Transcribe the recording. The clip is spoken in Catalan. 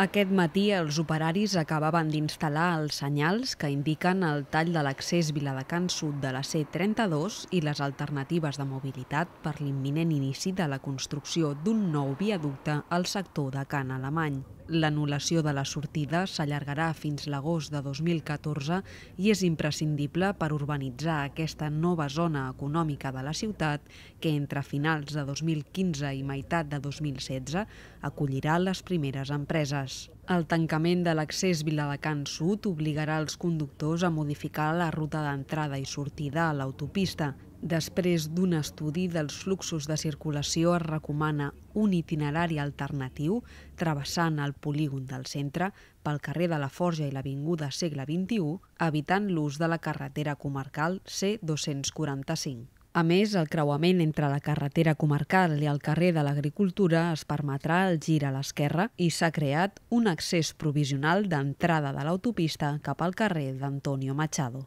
Aquest matí els operaris acabaven d'instal·lar els senyals que indiquen el tall de l'accés Viladecans Sud de la C32 i les alternatives de mobilitat per l'imminent inici de la construcció d'un nou viaducte al sector de Can Alemany. L'anul·lació de la sortida s'allargarà fins l'agost de 2014 i és imprescindible per urbanitzar aquesta nova zona econòmica de la ciutat que entre finals de 2015 i meitat de 2016 acollirà les primeres empreses hores. El tancament de l'accés Viladecans Sud obligarà els conductors a modificar la ruta d'entrada i sortida a l'autopista. Després d'un estudi dels fluxos de circulació es recomana un itinerari alternatiu travessant el polígon del centre pel carrer de la Forja i l'Avinguda Segle XXI, evitant l'ús de la carretera comarcal C245. A més, el creuament entre la carretera comarcal i el carrer de l'Agricultura es permetrà el gir a l'esquerra i s'ha creat un accés provisional d'entrada de l'autopista cap al carrer d'Antonio Machado.